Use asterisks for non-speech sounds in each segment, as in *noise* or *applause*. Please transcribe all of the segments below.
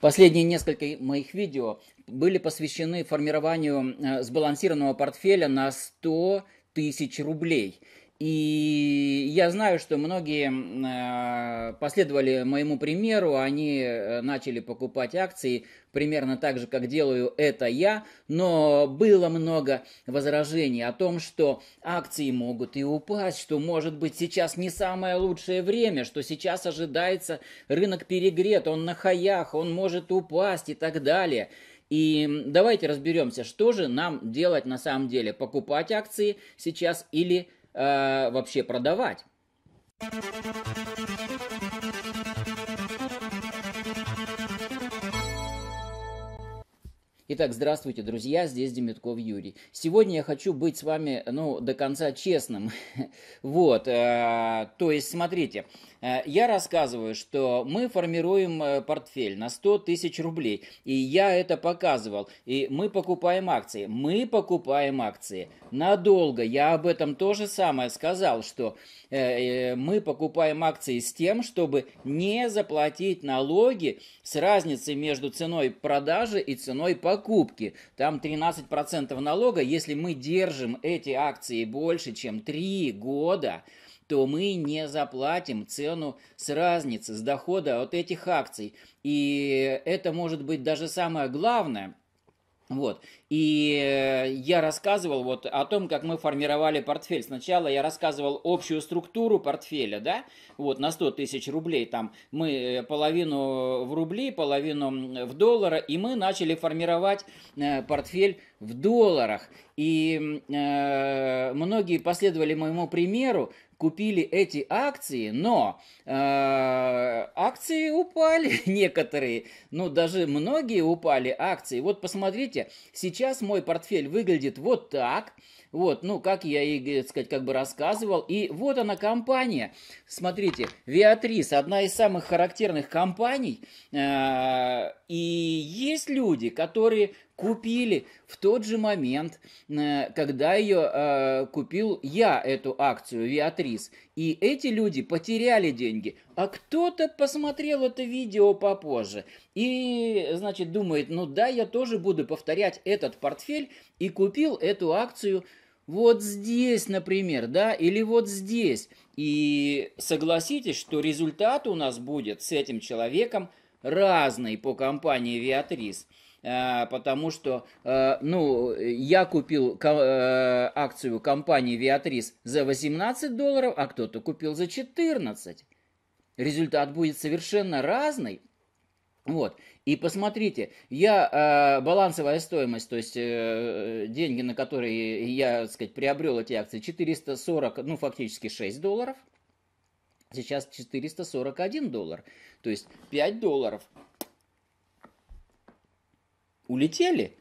Последние несколько моих видео были посвящены формированию э, сбалансированного портфеля на 100 тысяч рублей. И я знаю, что многие э, последовали моему примеру, они э, начали покупать акции примерно так же, как делаю это я, но было много возражений о том, что акции могут и упасть, что может быть сейчас не самое лучшее время, что сейчас ожидается рынок перегрет, он на хаях, он может упасть и так далее. И давайте разберемся, что же нам делать на самом деле, покупать акции сейчас или покупать э, вообще продавать. Итак, здравствуйте, друзья, здесь Демитков Юрий. Сегодня я хочу быть с вами, ну, до конца честным. *laughs* вот, э, то есть, смотрите, э, я рассказываю, что мы формируем э, портфель на 100 тысяч рублей, и я это показывал, и мы покупаем акции, мы покупаем акции надолго. Я об этом тоже самое сказал, что мы покупаем акции с тем, чтобы не заплатить налоги с разницей между ценой продажи и ценой покупки. Там 13% налога. Если мы держим эти акции больше, чем 3 года, то мы не заплатим цену с разницы, с дохода от этих акций. И это может быть даже самое главное – вот. И я рассказывал вот о том, как мы формировали портфель. Сначала я рассказывал общую структуру портфеля, да, вот на 100 тысяч рублей там мы э, половину в рубли, половину в доллара, и мы начали формировать э, портфель в долларах. И э, многие последовали моему примеру, купили эти акции, но э, акции упали *laughs* некоторые, ну даже многие упали акции. Вот посмотрите, сейчас мой портфель выглядит вот так. Вот, ну, как я и, так э, сказать, как бы рассказывал. И вот она компания. Смотрите, Виатрис, одна из самых характерных компаний. Э, и есть люди, которые купили в тот же момент, э, когда ее э, купил я эту акцию Виатрис. И эти люди потеряли деньги, а кто-то посмотрел это видео попозже и, значит, думает, ну да, я тоже буду повторять этот портфель и купил эту акцию вот здесь, например, да, или вот здесь. И согласитесь, что результат у нас будет с этим человеком разный по компании Виатрис. А, потому что, э, ну, я купил э, акцию компании Виатрис за 18 долларов, а кто-то купил за 14. Результат будет совершенно разный. Вот. И посмотрите, я э, балансовая стоимость, то есть э, деньги, на которые я, так сказать, приобрел эти акции, 440, ну фактически 6 долларов. Сейчас 441 доллар, то есть 5 долларов улетели,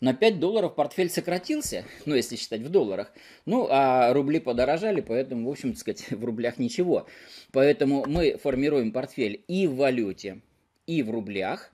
на 5 долларов портфель сократился, ну, если считать в долларах. Ну, а рубли подорожали, поэтому, в общем, так сказать, *laughs* в рублях ничего. Поэтому мы формируем портфель и в валюте, и в рублях,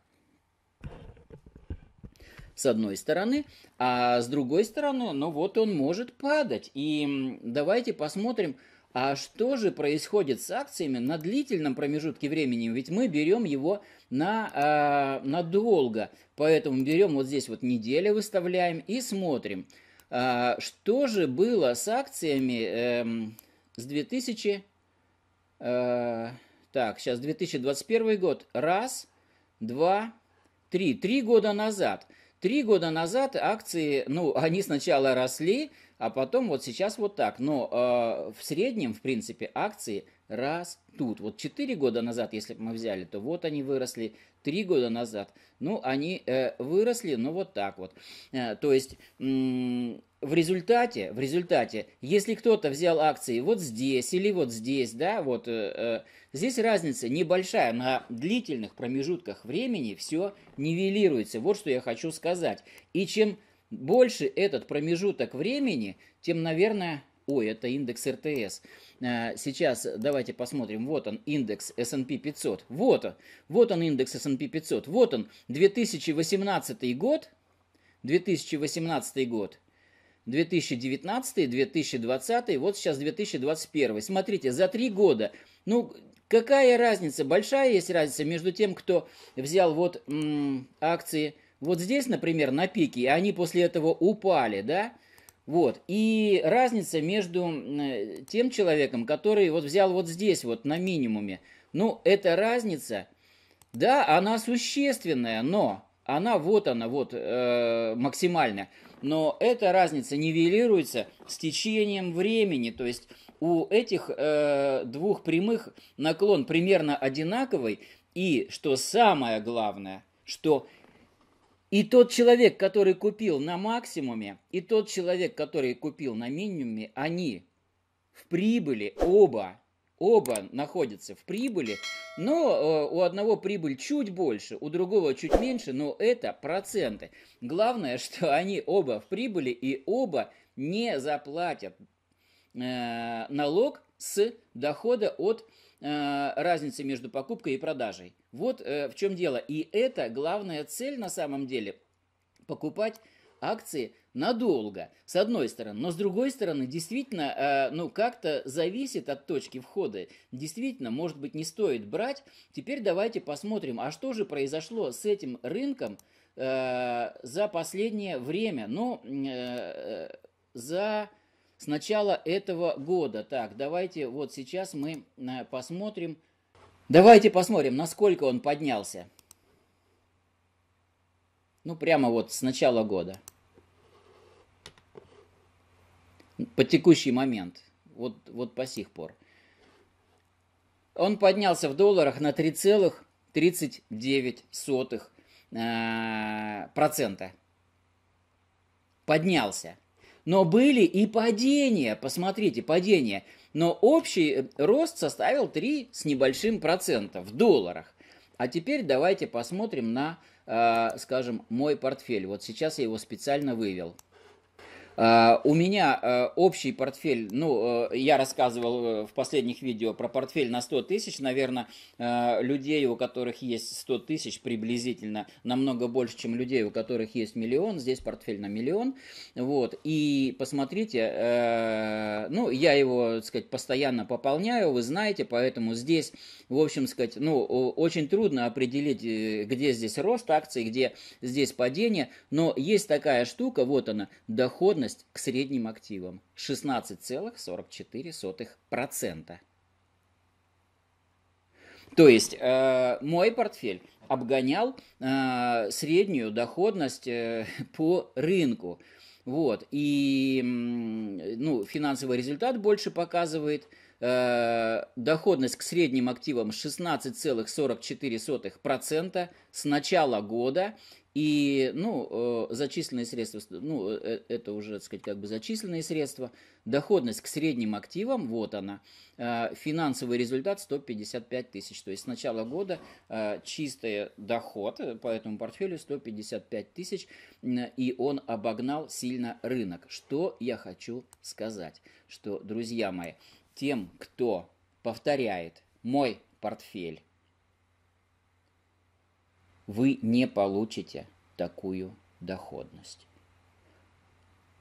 с одной стороны, а с другой стороны, ну вот он может падать. И давайте посмотрим, а что же происходит с акциями на длительном промежутке времени? Ведь мы берем его на, э, надолго. Поэтому берем вот здесь вот неделя выставляем и смотрим. Э, что же было с акциями э, с 2000... Э, так, сейчас 2021 год. Раз, два, три. Три года назад. Три года назад акции, ну, они сначала росли, а потом вот сейчас вот так. Но э, в среднем, в принципе, акции растут. Вот 4 года назад, если бы мы взяли, то вот они выросли. 3 года назад, ну, они э, выросли, ну, вот так вот. Э, то есть... в результате, в результате, если кто-то взял акции вот здесь или вот здесь, да, вот э, э здесь разница небольшая, на длительных промежутках времени все нивелируется. Вот что я хочу сказать. И чем больше этот промежуток времени, тем, наверное, ой, это индекс РТС. Э, сейчас давайте посмотрим. Вот он, индекс S&P 500. Вот он, вот он индекс S&P 500. Вот он, 2018 год. 2018 год. 2019, 2020, вот сейчас 2021. Смотрите, за три года. Ну, какая разница? Большая есть разница между тем, кто взял вот м, акции вот здесь, например, на пике, и они после этого упали, да, вот, и разница между э, тем человеком, который вот взял вот здесь вот на минимуме, ну, эта разница, да, она существенная, но она вот она, вот э, максимальная, но эта разница нивелируется с течением времени, то есть у этих э, двух прямых наклон примерно одинаковый, и, что самое главное, что и тот человек, который купил на максимуме, и тот человек, который купил на минимуме, они в прибыли оба, оба находятся в прибыли, но э, у одного прибыль чуть больше, у другого чуть меньше, но это проценты. Главное, *laughs* что они оба в прибыли и оба не заплатят э, налог с дохода от Э, разницы между покупкой и продажей. Вот э, в чем дело. И это главная цель на самом деле – покупать акции надолго, с одной стороны. Но с другой стороны, действительно, э, ну, как-то зависит от точки входа. Действительно, может быть, не стоит брать. Теперь давайте посмотрим, а что же произошло с этим рынком за последнее время. Ну, за с начала этого года. Так, давайте вот сейчас мы э, посмотрим. Давайте посмотрим, насколько он поднялся. Ну, прямо вот с начала года. По текущий момент. Вот, вот по сих пор. Он поднялся в долларах на 3,39 э, процента. Поднялся. Но были и падения, посмотрите, падения. Но общий э, рост составил 3 с небольшим процента в долларах. А теперь давайте посмотрим на, э, скажем, мой портфель. Вот сейчас я его специально вывел. Э, у меня э, общий портфель, ну, э, я рассказывал в последних видео про портфель на 100 тысяч, наверное, людей, у которых есть 100 тысяч приблизительно намного больше, чем людей, у которых есть миллион, здесь портфель на миллион, вот, и посмотрите, ну, я его, так сказать, постоянно пополняю, вы знаете, поэтому здесь, в общем, сказать, ну, очень трудно определить, где здесь рост акций, где здесь падение, но есть такая штука, вот она, доходность склонность к средним активам 16,44%. То есть э, мой портфель обгонял э, среднюю доходность э, *laughs* по рынку. Вот. И ну, финансовый результат больше показывает э, доходность к средним активам 16,44% с начала года и, ну, э, зачисленные средства, ну, э, это уже, так сказать, как бы зачисленные средства. Доходность к средним активам, вот она. Э, финансовый результат 155 тысяч. То есть с начала года чистый доход по этому портфелю 155 тысяч. И он обогнал сильно рынок. Что я хочу сказать? Что, друзья мои, тем, кто повторяет мой портфель, вы не получите такую доходность.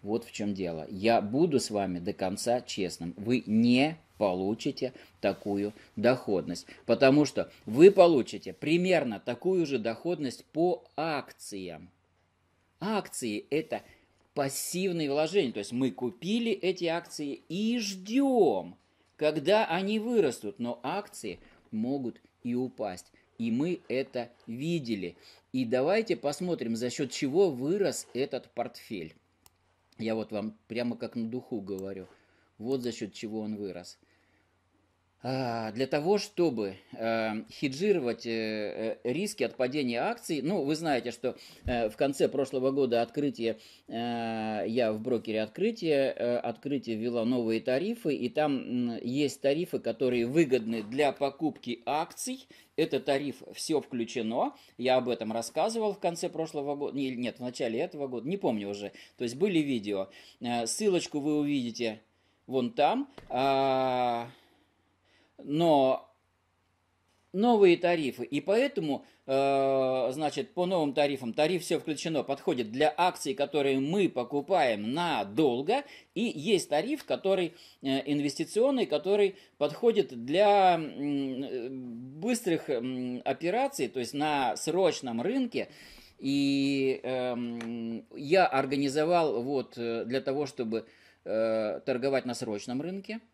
Вот в чем дело. Я буду с вами до конца честным. Вы не получите такую доходность, потому что вы получите примерно такую же доходность по акциям. Акции – это пассивные вложения, то есть мы купили эти акции и ждем, когда они вырастут, но акции могут и упасть и мы это видели. И давайте посмотрим, за счет чего вырос этот портфель. Я вот вам прямо как на духу говорю. Вот за счет чего он вырос. А, для того, чтобы э, хеджировать э, э, риски от падения акций. Ну, вы знаете, что в конце прошлого года открытие, я в брокере открытие, открытие ввела новые тарифы, и там есть тарифы, которые выгодны для покупки акций. Это тариф «Все включено». Я об этом рассказывал в конце прошлого года, нет, в начале этого года, не помню уже. То есть были видео. Ссылочку вы увидите вон там. А, но новые тарифы. И поэтому, э, значит, по новым тарифам, тариф все включено, подходит для акций, которые мы покупаем надолго, и есть тариф, который э, инвестиционный, который подходит для э, быстрых э, операций, то есть на срочном рынке. И э, я организовал вот э, для того, чтобы э, торговать на срочном рынке –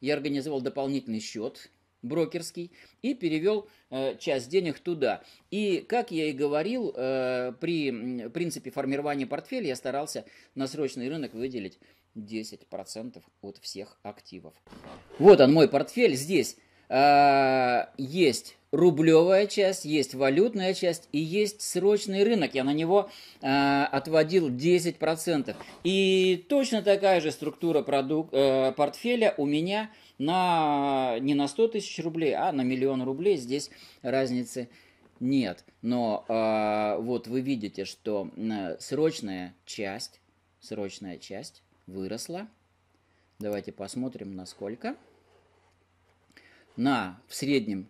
я организовал дополнительный счет брокерский и перевел э, часть денег туда. И, как я и говорил, э, при принципе формирования портфеля я старался на срочный рынок выделить 10% от всех активов. Вот он мой портфель. Здесь э, есть рублевая часть, есть валютная часть и есть срочный рынок. Я на него э, отводил 10%. И точно такая же структура продук- э, портфеля у меня на, не на 100 тысяч рублей, а на миллион рублей. Здесь разницы нет. Но э, вот вы видите, что э, срочная часть, срочная часть выросла. Давайте посмотрим, насколько. На в среднем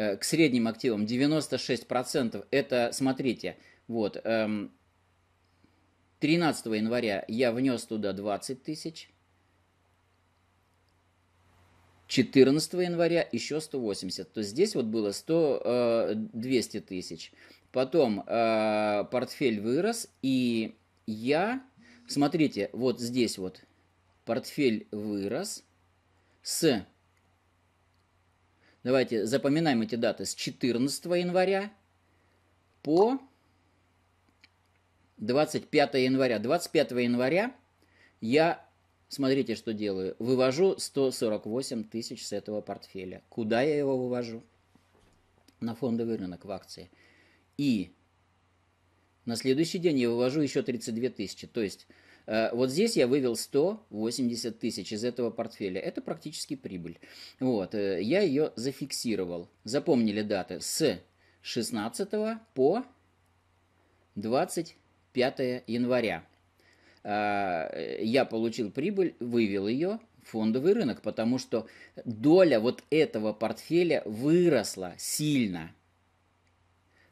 Э, к средним активам 96%. Это, смотрите, вот, 13 эм, января я внес туда 20 тысяч, 14 января еще 180. То есть здесь вот было 100, 200 э, тысяч. Потом э, портфель вырос, и я, смотрите, вот здесь вот портфель вырос с Давайте запоминаем эти даты с 14 января по 25 января. 25 января я, смотрите, что делаю. Вывожу 148 тысяч с этого портфеля. Куда я его вывожу? На фондовый рынок в акции. И на следующий день я вывожу еще 32 тысячи. То есть Э, вот здесь я вывел 180 тысяч из этого портфеля. Это практически прибыль. Вот, э, я ее зафиксировал. Запомнили даты с 16 по 25 января. Э, я получил прибыль, вывел ее фондовый рынок, потому что доля вот этого портфеля выросла сильно –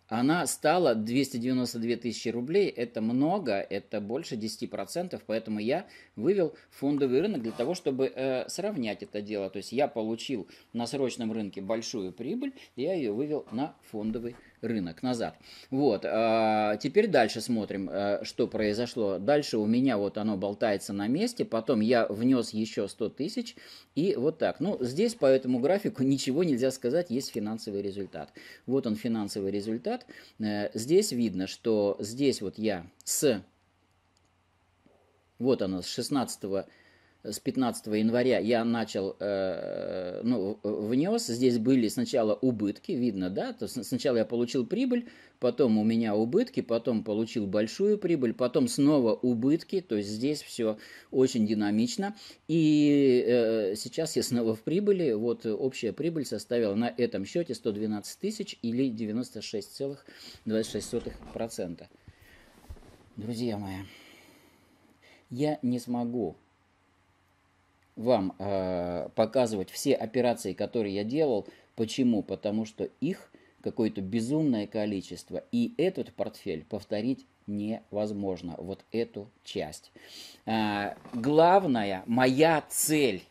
она стала 292 тысячи рублей. Это много, это больше 10%, поэтому я вывел фондовый рынок для того, чтобы э, сравнять это дело. То есть я получил на срочном рынке большую прибыль, я ее вывел на фондовый рынок рынок назад. Вот, а, теперь дальше смотрим, э, что произошло. Дальше у меня вот оно болтается на месте, потом я внес еще 100 тысяч, и вот так. Ну, здесь по этому графику *laughs* ничего нельзя сказать, есть финансовый результат. Вот он финансовый результат. Э, здесь видно, что здесь вот я с... Вот оно, с 16 Э, с 15 января я начал, э, э ну, внес, здесь были сначала убытки, видно, да, то сначала я получил прибыль, потом у меня убытки, потом получил большую прибыль, потом снова убытки, то есть здесь все очень динамично, и э, сейчас я снова в прибыли, вот общая прибыль составила на этом счете 112 тысяч или 96,26%. Друзья мои, я не смогу вам э, показывать все операции, которые я делал. Почему? Потому что их какое-то безумное количество. И этот портфель повторить невозможно. Вот эту часть. Э, главная моя цель,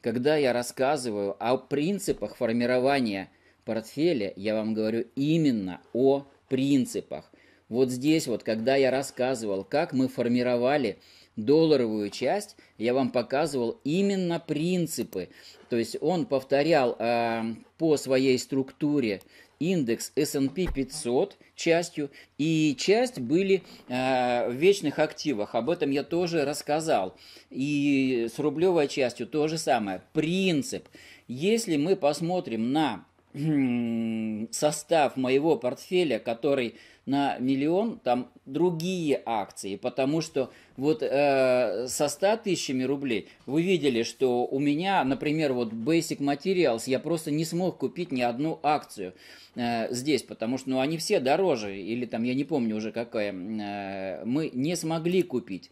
когда я рассказываю о принципах формирования портфеля, я вам говорю именно о принципах. Вот здесь вот, когда я рассказывал, как мы формировали долларовую часть, я вам показывал именно принципы. То есть он повторял э, по своей структуре индекс S&P 500 частью, и часть были э, в вечных активах. Об этом я тоже рассказал. И с рублевой частью то же самое. Принцип. Если мы посмотрим на состав моего портфеля, который на миллион, там другие акции, потому что вот э, со 100 тысячами рублей вы видели, что у меня, например, вот Basic Materials, я просто не смог купить ни одну акцию э, здесь, потому что ну, они все дороже, или там я не помню уже какая, э, мы не смогли купить.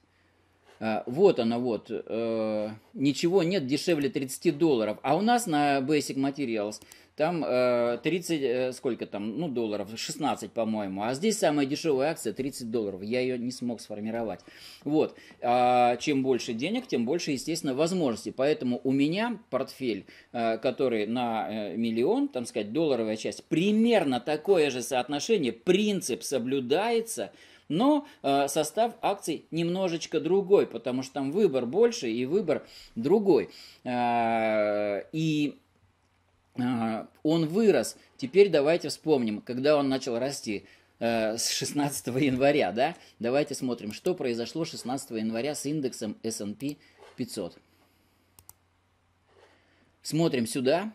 А, вот она вот, э, ничего нет дешевле 30 долларов. А у нас на Basic Materials там 30, э, э, сколько там, ну долларов, 16, по-моему. А здесь самая дешевая акция 30 долларов. Я ее не смог сформировать. Вот, а, чем больше денег, тем больше, естественно, возможностей. Поэтому у меня портфель, который на миллион, там сказать, долларовая часть, примерно такое же соотношение, принцип соблюдается – но э, состав акций немножечко другой, потому что там выбор больше и выбор другой. Э, и э, он вырос. Теперь давайте вспомним, когда он начал расти э, с 16 января, да? Давайте смотрим, что произошло 16 января с индексом S&P 500. Смотрим сюда.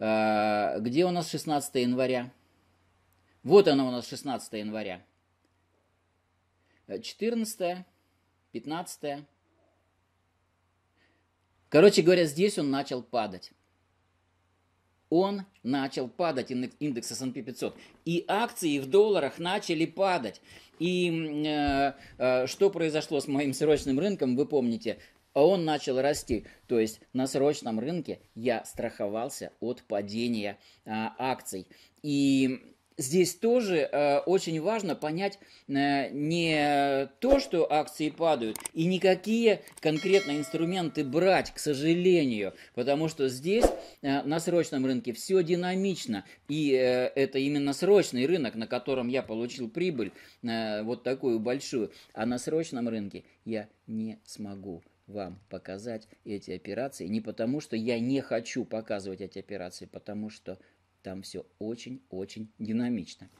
Э, где у нас 16 января? Вот она у нас 16 января. 14, 15. Короче говоря, здесь он начал падать. Он начал падать, индекс S&P 500. И акции в долларах начали падать. И э, э, что произошло с моим срочным рынком, вы помните, он начал расти. То есть на срочном рынке я страховался от падения э, акций. И Здесь тоже э, очень важно понять э, не то, что акции падают, и никакие конкретные инструменты брать, к сожалению, потому что здесь э, на срочном рынке все динамично, и э, это именно срочный рынок, на котором я получил прибыль, э, вот такую большую, а на срочном рынке я не смогу вам показать эти операции, не потому что я не хочу показывать эти операции, потому что там все очень-очень динамично.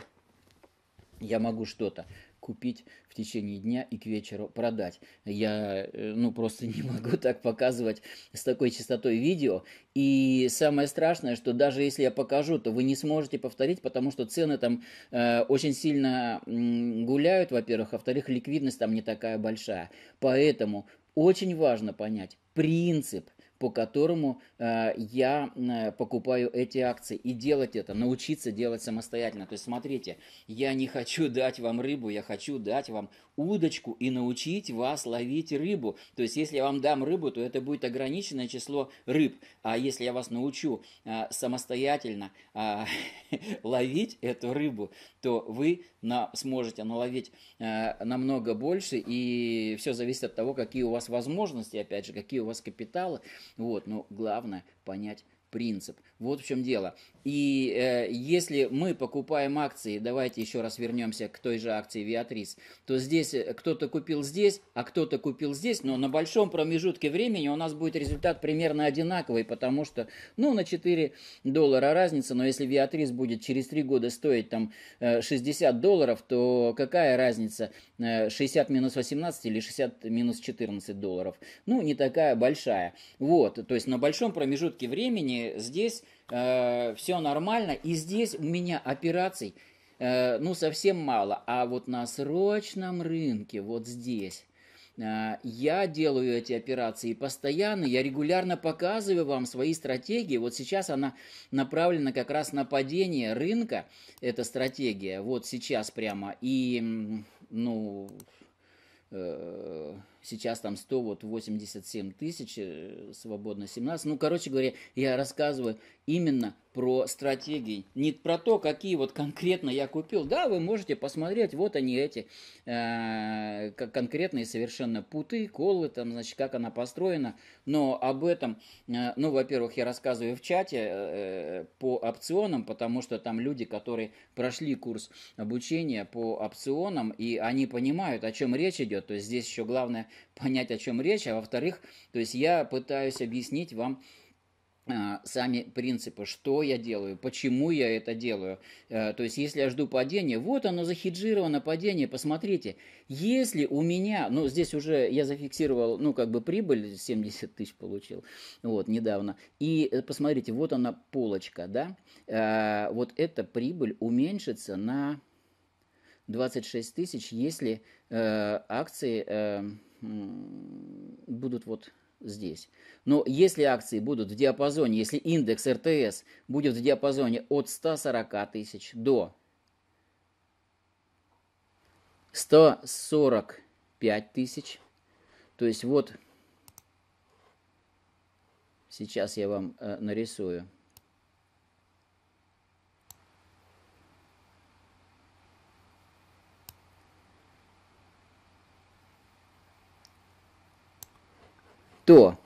Я могу что-то купить в течение дня и к вечеру продать. Я, э, ну, просто не могу *laughs* так показывать с такой частотой видео. И самое страшное, что даже если я покажу, то вы не сможете повторить, потому что цены там э, очень сильно гуляют, во-первых, а во-вторых, ликвидность там не такая большая. Поэтому очень важно понять принцип по которому э, я э, покупаю эти акции. И делать это, научиться делать самостоятельно. То есть смотрите, я не хочу *laughs* дать вам рыбу, я хочу дать вам удочку и научить вас ловить рыбу. То есть если я вам дам рыбу, то это будет ограниченное число рыб. А если я вас научу э, самостоятельно э, *laughs* ловить эту рыбу, то вы на, сможете наловить э, намного больше. И все зависит от того, какие у вас возможности, опять же, какие у вас капиталы. Вот, но главное понять принцип. Вот в чем дело. И э, если мы покупаем акции, давайте еще раз вернемся к той же акции Виатрис, то здесь э, кто-то купил здесь, а кто-то купил здесь, но на большом промежутке времени у нас будет результат примерно одинаковый, потому что, ну, на 4 доллара разница, но если Виатрис будет через 3 года стоить там 60 э, долларов, то какая разница 60 э, минус 18 или 60 минус 14 долларов? Ну, не такая большая. Вот, то есть на большом промежутке времени здесь э, все нормально, и здесь у меня операций э, ну совсем мало, а вот на срочном рынке вот здесь э, я делаю эти операции постоянно, я регулярно показываю вам свои стратегии. Вот сейчас она направлена как раз на падение рынка, эта стратегия, вот сейчас прямо. И, ну, э, сейчас там 100, вот 87 тысяч, э, свободно 17. Ну, короче говоря, я рассказываю именно про стратегии, не про то, какие вот конкретно я купил. Да, вы можете посмотреть, вот они эти э, конкретные совершенно путы, колы, там, значит, как она построена. Но об этом, э, ну, во-первых, я рассказываю в чате э, э, по опционам, потому что там люди, которые прошли курс обучения по опционам, и они понимают, о чем речь идет. То есть здесь еще главное понять, о чем речь, а во-вторых, то есть я пытаюсь объяснить вам э, сами принципы, что я делаю, почему я это делаю. Э, то есть, если я жду падения, вот оно захеджировано падение, посмотрите. Если у меня, ну, здесь уже я зафиксировал, ну, как бы прибыль 70 тысяч получил, вот, недавно. И э, посмотрите, вот она полочка, да. Вот эта прибыль уменьшится на 26 тысяч, если акции будут вот здесь. Но если акции будут в диапазоне, если индекс РТС будет в диапазоне от 140 тысяч до 145 тысяч, то есть вот сейчас я вам э, нарисую – то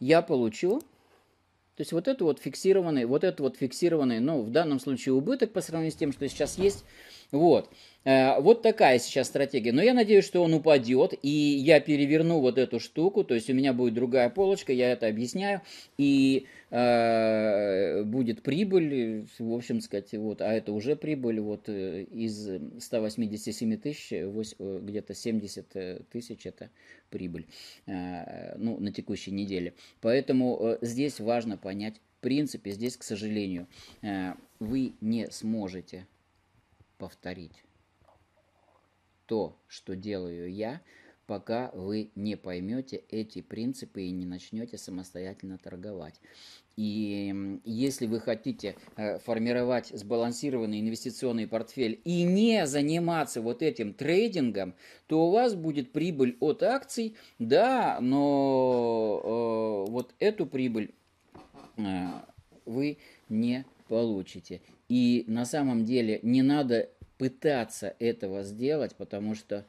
я получу, то есть вот это вот фиксированный, вот это вот фиксированный, ну, в данном случае убыток по сравнению с тем, что сейчас есть, вот. Э, вот такая сейчас стратегия. Но я надеюсь, что он упадет, и я переверну вот эту штуку, то есть у меня будет другая полочка, я это объясняю, и э, будет прибыль, в общем сказать, вот, а это уже прибыль, вот э, из 187 тысяч, э, где-то 70 тысяч это прибыль, э, ну, на текущей неделе. Поэтому здесь важно понять, принципе, здесь, к сожалению, э, вы не сможете повторить то, что делаю я, пока вы не поймете эти принципы и не начнете самостоятельно торговать. И если вы хотите э, формировать сбалансированный инвестиционный портфель и не заниматься вот этим трейдингом, то у вас будет прибыль от акций, да, но э, вот эту прибыль э, вы не получите. И на самом деле не надо пытаться этого сделать, потому что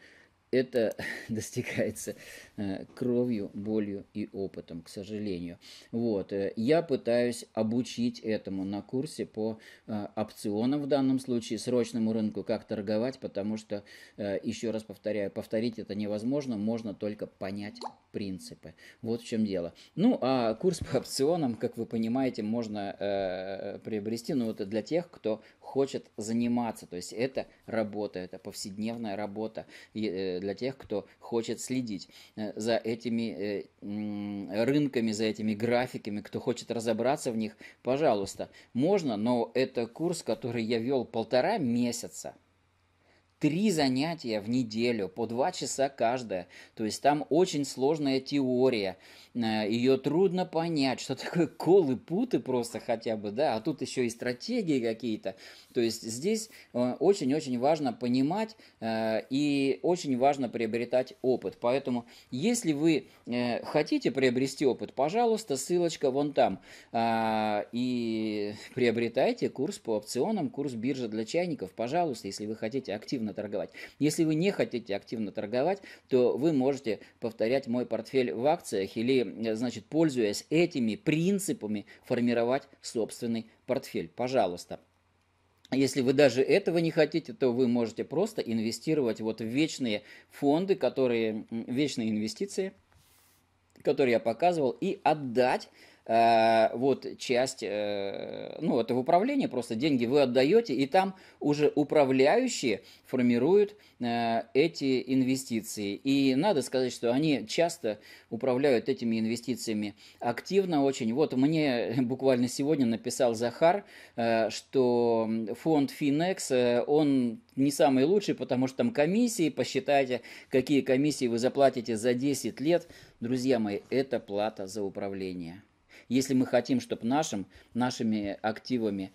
это *laughs* достигается э, кровью, болью и опытом, к сожалению. Вот. Э, я пытаюсь обучить этому на курсе по э, опционам в данном случае, срочному рынку, как торговать, потому что, еще раз повторяю, повторить это невозможно, можно только понять принципы. Вот в чем дело. Ну, а курс по опционам, как вы понимаете, можно э, приобрести, но ну, это для тех, кто хочет заниматься. То есть это работа, это повседневная работа и, э, для тех, кто хочет следить э, за этими э, рынками, за этими графиками, кто хочет разобраться в них, пожалуйста. Можно, но это курс, который я вел полтора месяца три занятия в неделю, по два часа каждое. То есть там очень сложная теория, э, ее трудно понять, что *laughs* такое колы, путы просто хотя бы, да, а тут еще и стратегии какие-то. То есть здесь э, очень-очень важно понимать э, и очень важно приобретать опыт. Поэтому, если вы хотите приобрести опыт, пожалуйста, ссылочка вон там. И приобретайте курс по опционам, курс биржа для чайников, пожалуйста, если вы хотите активно активно торговать. Если вы не хотите активно торговать, то вы можете повторять мой портфель в акциях или, э, значит, пользуясь этими принципами, формировать собственный портфель. Пожалуйста. Если вы даже этого не хотите, то вы можете просто инвестировать вот в вечные фонды, которые вечные инвестиции, которые я показывал, и отдать Э, вот часть, э, ну, это в управлении просто деньги вы отдаете, и там уже управляющие формируют э, эти инвестиции. И надо сказать, что они часто управляют этими инвестициями активно очень. Вот мне *laughs* буквально сегодня написал Захар, что фонд Finex, он не самый лучший, потому что там комиссии, посчитайте, какие комиссии вы заплатите за 10 лет. Друзья мои, это плата за управление. Если мы хотим, чтобы нашим, нашими активами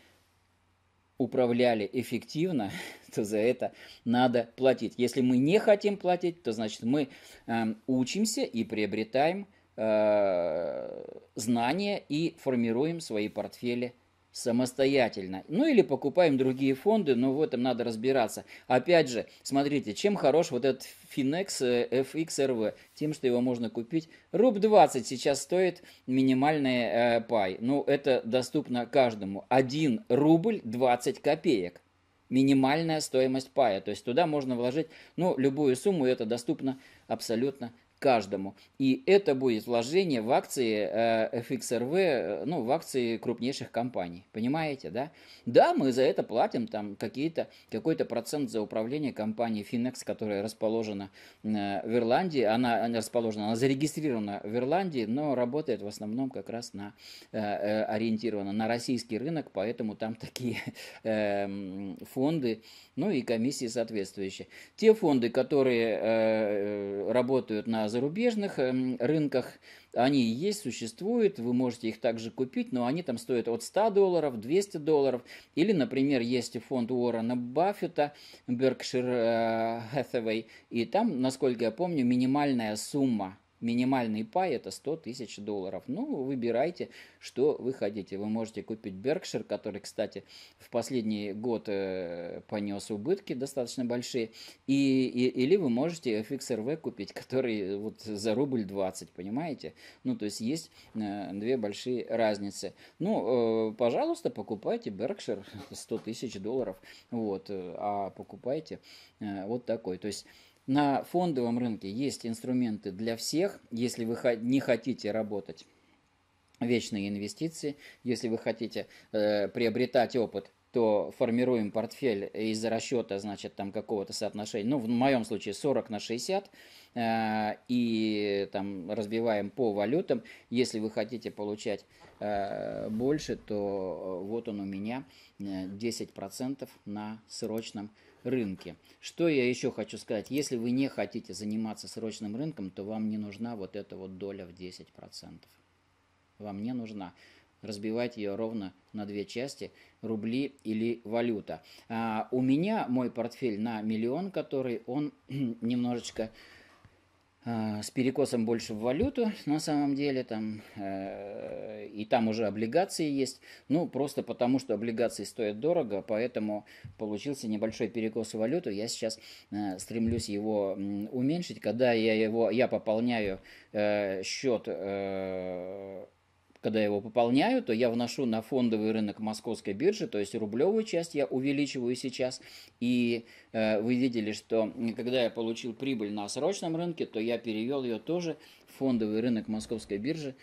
управляли эффективно, *laughs* то за это надо платить. Если мы не хотим платить, то значит мы э, учимся и приобретаем э, знания и формируем свои портфели самостоятельно. Ну или покупаем другие фонды, но в этом надо разбираться. Опять же, смотрите, чем хорош вот этот Finex э, FXRV? Тем, что его можно купить. Руб 20 сейчас стоит минимальный э, пай. Ну, это доступно каждому. 1 рубль 20 копеек минимальная стоимость пая. То есть туда можно вложить ну, любую сумму, и это доступно абсолютно каждому. И это будет вложение в акции э, FXRV, э, ну, в акции крупнейших компаний. Понимаете, да? Да, мы за это платим там какие-то, какой-то процент за управление компанией Finex, которая расположена э, в Ирландии. Она, она расположена, она зарегистрирована в Ирландии, но работает в основном как раз на, ориентирована на российский рынок, поэтому там *laughs* такие фонды, ну и комиссии соответствующие. Те фонды, которые работают на зарубежных эм, рынках. Они есть, существуют, вы можете их также купить, но они там стоят от 100 долларов, 200 долларов. Или, например, есть фонд Уоррена Баффета, Berkshire э, Hathaway, и там, насколько я помню, минимальная сумма Минимальный пай это 100 тысяч долларов. Ну, выбирайте, что вы хотите. Вы можете купить Беркшир, который, кстати, в последний год э, понес убытки достаточно большие. И, и, или вы можете FXRV купить, *laughs* который э, вот за рубль 20, понимаете? Ну, то есть есть э, две большие разницы. Ну, пожалуйста, покупайте Berkshire 100 *laughs* тысяч долларов, вот, а покупайте вот такой. То есть на фондовом рынке есть инструменты для всех, если вы не хотите работать вечные инвестиции, если вы хотите э, приобретать опыт то формируем портфель из расчета, значит, там какого-то соотношения, ну, в моем случае 40 на 60, э, и там разбиваем по валютам. Если вы хотите получать э, больше, то вот он у меня 10% э, на срочном рынке. Что я еще хочу сказать? Если вы не хотите заниматься срочным рынком, то вам не нужна вот эта вот доля в 10%. Вам не нужна. Разбивать ее ровно на две части – рубли или валюта. А у меня мой портфель на миллион, который он *clears throat* немножечко Э, с перекосом больше в валюту, *laughs* на самом деле, там, э, и там уже облигации есть, ну, просто потому, что облигации стоят дорого, поэтому получился небольшой перекос в валюту, я сейчас э, стремлюсь его уменьшить, когда я его, я пополняю э, счет э, когда его пополняю, то я вношу на фондовый рынок московской биржи, то есть рублевую часть я увеличиваю сейчас. И э, вы видели, что когда я получил прибыль на срочном рынке, то я перевел ее тоже в фондовый рынок московской биржи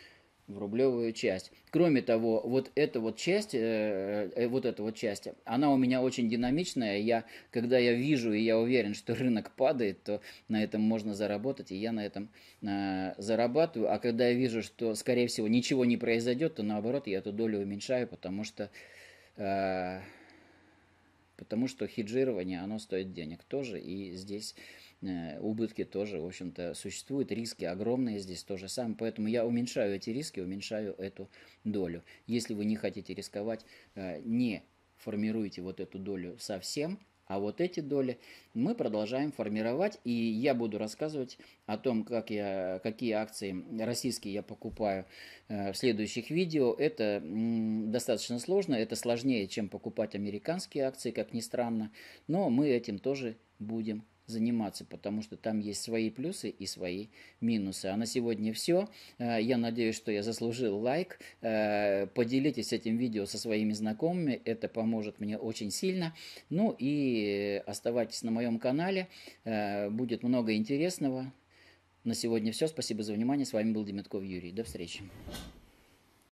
в рублевую часть. Кроме того, вот эта вот часть, э, э, вот эта вот часть, она у меня очень динамичная. Я, когда я вижу и я уверен, что рынок падает, то на этом можно заработать, и я на этом э, зарабатываю. А когда я вижу, что, скорее всего, ничего не произойдет, то наоборот, я эту долю уменьшаю, потому что э, потому что хеджирование, оно стоит денег тоже, и здесь э, убытки тоже, в общем-то, существуют, риски огромные здесь тоже самое, поэтому я уменьшаю эти риски, уменьшаю эту долю. Если вы не хотите рисковать, э, не формируйте вот эту долю совсем – а вот эти доли мы продолжаем формировать, и я буду рассказывать о том, как я, какие акции российские я покупаю э, в следующих видео. Это достаточно сложно, это сложнее, чем покупать американские акции, как ни странно, но мы этим тоже будем заниматься, потому что там есть свои плюсы и свои минусы. А на сегодня все. Э, я надеюсь, что я заслужил лайк. Э, поделитесь этим видео со своими знакомыми. Это поможет мне очень сильно. Ну и оставайтесь на моем канале. Э, будет много интересного. На сегодня все. Спасибо за внимание. С вами был Демятков Юрий. До встречи.